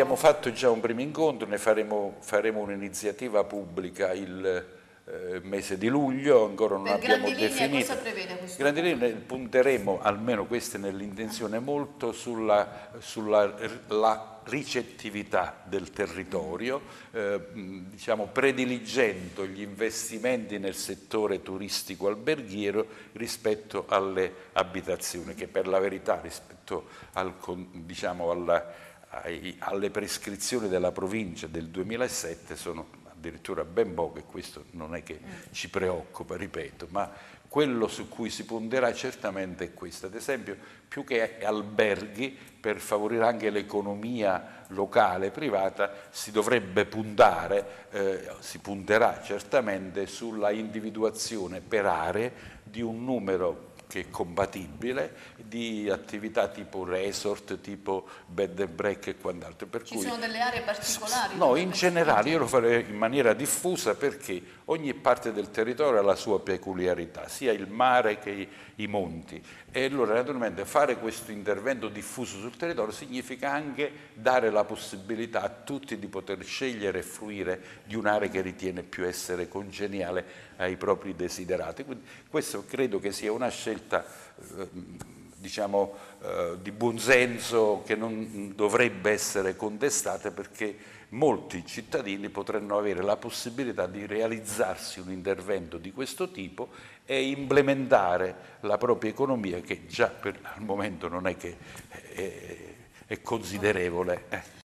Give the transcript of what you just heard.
abbiamo fatto già un primo incontro, ne faremo, faremo un'iniziativa pubblica il eh, mese di luglio, ancora non per abbiamo grandi definito. Linee, cosa prevede questo? Grandi punteremo, almeno questa è nell'intenzione, molto sulla, sulla la ricettività del territorio, eh, diciamo prediligendo gli investimenti nel settore turistico alberghiero rispetto alle abitazioni, che per la verità rispetto al, diciamo, alla ai, alle prescrizioni della provincia del 2007 sono addirittura ben poche, questo non è che mm. ci preoccupa, ripeto, ma quello su cui si punterà certamente è questo, ad esempio più che alberghi per favorire anche l'economia locale privata si dovrebbe puntare, eh, si punterà certamente sulla individuazione per aree di un numero che è compatibile di attività tipo resort, tipo bed and break e quant'altro. Ci cui, sono delle aree particolari? No, in generale io lo farei in maniera diffusa perché ogni parte del territorio ha la sua peculiarità, sia il mare che i, i monti. E allora naturalmente fare questo intervento diffuso sul territorio significa anche dare la possibilità a tutti di poter scegliere e fruire di un'area che ritiene più essere congeniale ai propri desiderati. Quindi questo credo che sia una scelta eh, diciamo, eh, di buonsenso che non dovrebbe essere contestata perché molti cittadini potranno avere la possibilità di realizzarsi un intervento di questo tipo e implementare la propria economia che già per, al momento non è che è, è considerevole. Eh.